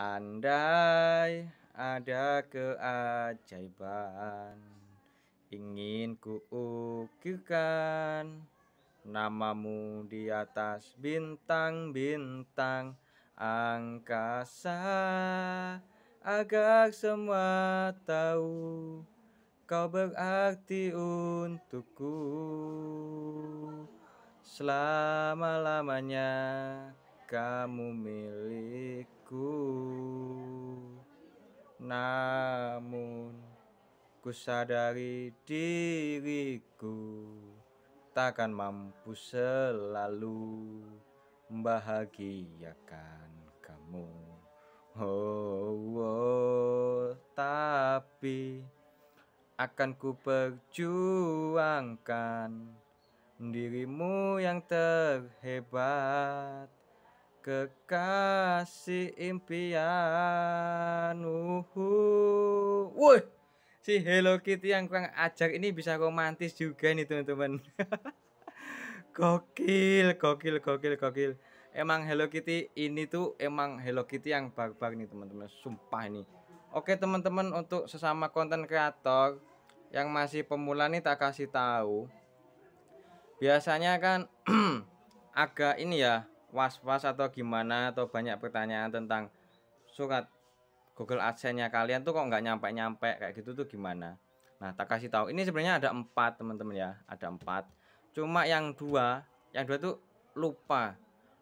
Andai ada keajaiban Ingin kuukirkan Namamu di atas bintang-bintang angkasa Agar semua tahu Kau berarti untukku Selama-lamanya kamu milikku Namun ku sadari diriku Takkan mampu selalu membahagiakan kamu oh, oh tapi akan ku perjuangkan dirimu yang terhebat kekasih impian uhu woi si Hello Kitty yang kurang ajak ini bisa romantis juga nih teman-teman gokil gokil gokil gokil emang Hello Kitty ini tuh emang Hello Kitty yang barbar nih teman-teman sumpah ini oke teman-teman untuk sesama konten kreator yang masih pemula nih tak kasih tahu biasanya kan agak ini ya was-was atau gimana atau banyak pertanyaan tentang surat Google AdSense-nya kalian tuh kok nggak nyampe-nyampe kayak gitu tuh gimana? Nah, tak kasih tahu. Ini sebenarnya ada empat teman-teman ya, ada empat. Cuma yang dua, yang dua tuh lupa,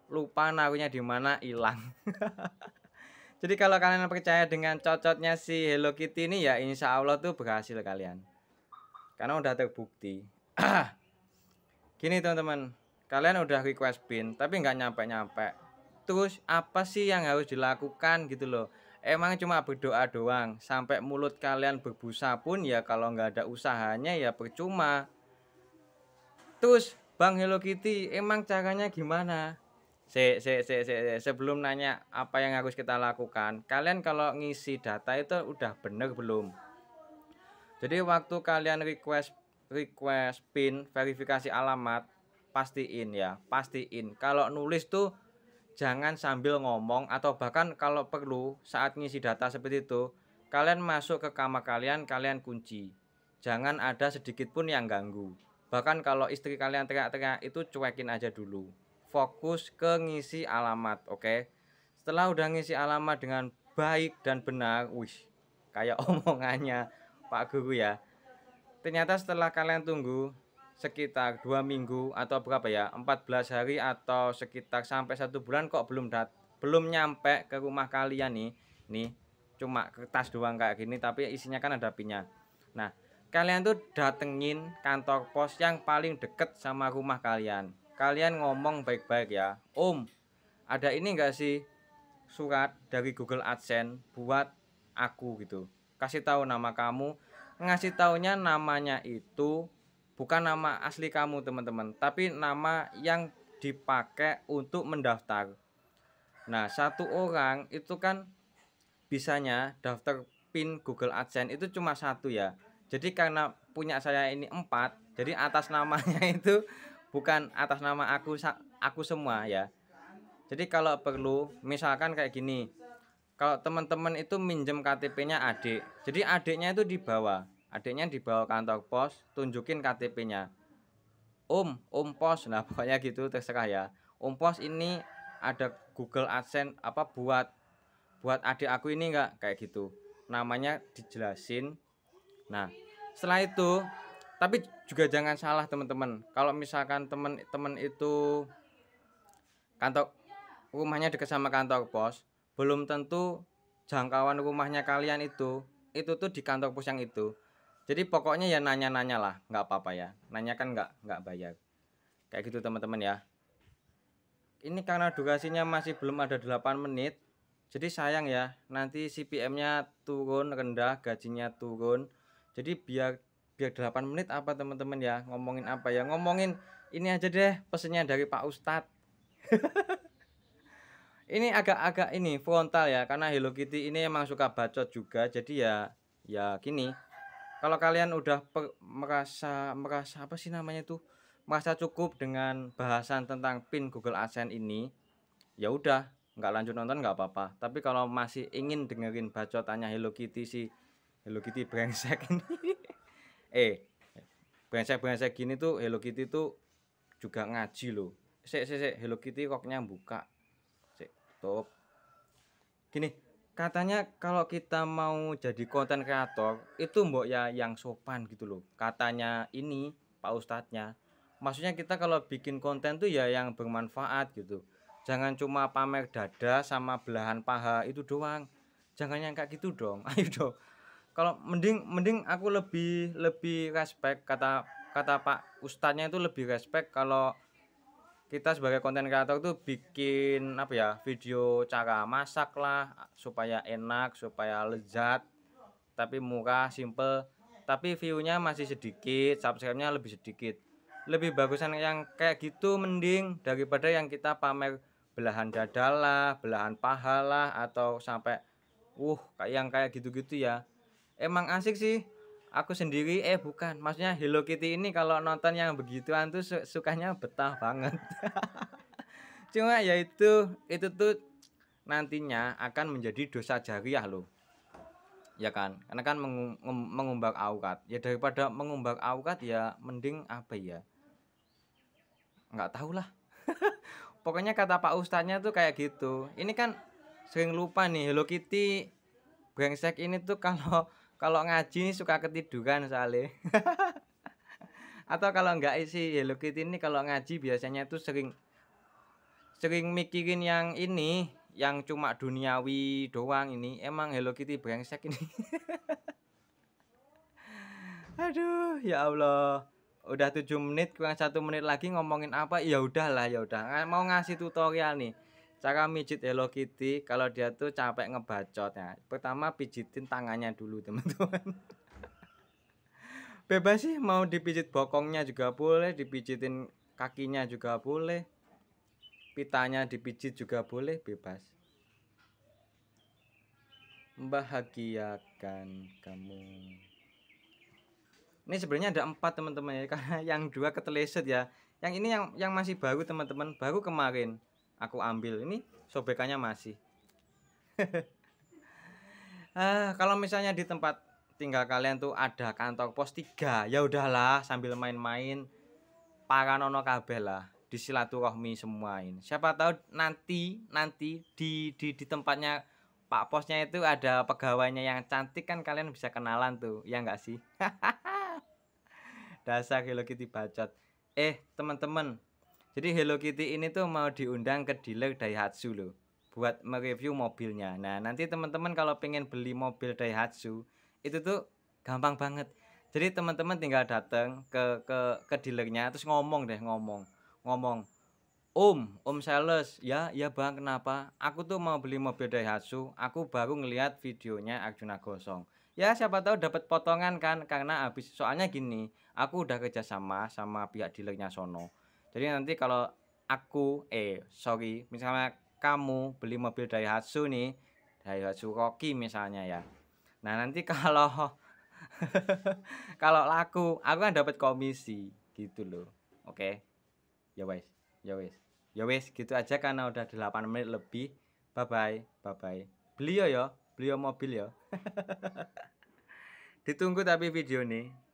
lupa naruhnya di mana hilang. Jadi kalau kalian percaya dengan cocotnya si Hello Kitty ini ya, insya Allah tuh berhasil kalian, karena udah terbukti. Gini teman-teman, kalian udah request pin tapi nggak nyampe nyampe terus apa sih yang harus dilakukan gitu loh emang cuma berdoa doang sampai mulut kalian berbusa pun ya kalau nggak ada usahanya ya percuma terus Bang Hello Kitty emang caranya gimana se, se, se, se, se. sebelum nanya apa yang harus kita lakukan kalian kalau ngisi data itu udah bener belum jadi waktu kalian request request pin verifikasi alamat pastiin ya pastiin kalau nulis tuh jangan sambil ngomong atau bahkan kalau perlu saat ngisi data seperti itu kalian masuk ke kamar kalian kalian kunci jangan ada sedikit pun yang ganggu bahkan kalau istri kalian teriak-teriak itu cuekin aja dulu fokus ke ngisi alamat oke okay? setelah udah ngisi alamat dengan baik dan benar wih kayak omongannya Pak Guru ya ternyata setelah kalian tunggu sekitar dua minggu atau berapa ya 14 hari atau sekitar sampai satu bulan kok belum dat belum nyampe ke rumah kalian nih nih cuma kertas doang kayak gini tapi isinya kan ada pinya nah kalian tuh datengin kantor pos yang paling deket sama rumah kalian kalian ngomong baik-baik ya om ada ini enggak sih surat dari Google AdSense buat aku gitu kasih tahu nama kamu ngasih taunya namanya itu bukan nama asli kamu teman-teman tapi nama yang dipakai untuk mendaftar nah satu orang itu kan bisanya daftar pin Google AdSense itu cuma satu ya jadi karena punya saya ini empat jadi atas namanya itu bukan atas nama aku aku semua ya jadi kalau perlu misalkan kayak gini kalau teman-teman itu minjem KTP-nya adik jadi adiknya itu di bawah adiknya dibawa kantor pos tunjukin KTP-nya Om um, Om um, pos nah pokoknya gitu terserah ya Om um, pos ini ada Google AdSense apa buat buat adik aku ini enggak kayak gitu namanya dijelasin nah setelah itu tapi juga jangan salah teman-teman kalau misalkan teman-teman itu kantor rumahnya dekat sama kantor pos belum tentu jangkauan rumahnya kalian itu itu tuh di kantor pos yang itu jadi pokoknya ya nanya-nanya lah, nggak apa-apa ya. Nanya kan nggak nggak bayar. Kayak gitu teman-teman ya. Ini karena durasinya masih belum ada 8 menit, jadi sayang ya. Nanti CPM-nya turun rendah, gajinya turun. Jadi biar biar 8 menit apa teman-teman ya ngomongin apa ya ngomongin ini aja deh pesennya dari Pak Ustad. ini agak-agak ini frontal ya karena Hello Kitty ini emang suka bacot juga jadi ya ya gini kalau kalian udah merasa merasa apa sih namanya tuh merasa cukup dengan bahasan tentang pin Google AdSense ini ya udah nggak lanjut nonton nggak apa-apa tapi kalau masih ingin dengerin tanya Hello Kitty si Hello Kitty brengsek ini eh brengsek brengsek gini tuh Hello Kitty tuh juga ngaji loh sek sek sek Hello Kitty koknya buka sek top gini katanya kalau kita mau jadi konten kreator itu mbok ya yang sopan gitu loh katanya ini pak ustadznya maksudnya kita kalau bikin konten tuh ya yang bermanfaat gitu jangan cuma pamer dada sama belahan paha itu doang jangan yang kayak gitu dong ayo dong kalau mending mending aku lebih lebih respect kata kata pak ustadznya itu lebih respect kalau kita sebagai konten kreator tuh bikin apa ya video cara masak lah supaya enak supaya lezat tapi murah simple tapi viewnya masih sedikit subscribe-nya lebih sedikit lebih bagusan yang kayak gitu mending daripada yang kita pamer belahan dada lah belahan pahala atau sampai uh kayak yang kayak gitu-gitu ya emang asik sih aku sendiri eh bukan maksudnya Hello Kitty ini kalau nonton yang begituan tuh su sukanya betah banget cuma yaitu itu tuh nantinya akan menjadi dosa jariah loh ya kan karena kan mengumbak aukat ya daripada mengumbak aukat ya mending apa ya nggak tahu lah pokoknya kata Pak Ustadznya tuh kayak gitu ini kan sering lupa nih Hello Kitty brengsek ini tuh kalau kalau ngaji ini suka ketiduran soalnya atau kalau nggak isi ya Hello Kitty gitu. ini kalau ngaji biasanya itu sering sering mikirin yang ini yang cuma duniawi doang ini emang Hello Kitty brengsek ini aduh ya Allah udah tujuh menit kurang satu menit lagi ngomongin apa ya udahlah ya udah mau ngasih tutorial nih Cara mijit Hello Kitty kalau dia tuh capek ngebacot ya. Pertama pijitin tangannya dulu teman-teman. Bebas sih mau dipijit bokongnya juga boleh, dipijitin kakinya juga boleh. Pitanya dipijit juga boleh, bebas. Membahagiakan kamu. Ini sebenarnya ada empat teman-teman ya, karena yang dua keteleset ya. Yang ini yang yang masih baru teman-teman, baru kemarin aku ambil ini sobekannya masih ah, kalau misalnya di tempat tinggal kalian tuh ada kantor pos tiga, ya udahlah sambil main-main paranono nono kabel lah di silaturahmi ini siapa tahu nanti nanti di di di tempatnya pak posnya itu ada pegawainya yang cantik kan kalian bisa kenalan tuh ya enggak sih dasar Hello Kitty bacot eh teman-teman jadi Hello Kitty ini tuh mau diundang ke dealer Daihatsu loh buat mereview mobilnya. Nah, nanti teman-teman kalau pengen beli mobil Daihatsu itu tuh gampang banget. Jadi teman-teman tinggal datang ke ke ke dealernya terus ngomong deh ngomong ngomong Om, Om sales, ya, ya bang, kenapa? Aku tuh mau beli mobil Daihatsu, aku baru ngelihat videonya Arjuna Gosong. Ya siapa tahu dapat potongan kan, karena habis soalnya gini, aku udah kerjasama sama pihak dealernya Sono jadi nanti kalau aku eh sorry misalnya kamu beli mobil dari Hatsu nih dari Hatsu Rocky misalnya ya nah nanti kalau kalau laku aku kan dapat komisi gitu loh oke okay? ya wes ya wes ya wes gitu aja karena udah 8 menit lebih bye bye bye bye beliau ya beliau mobil ya ditunggu tapi video nih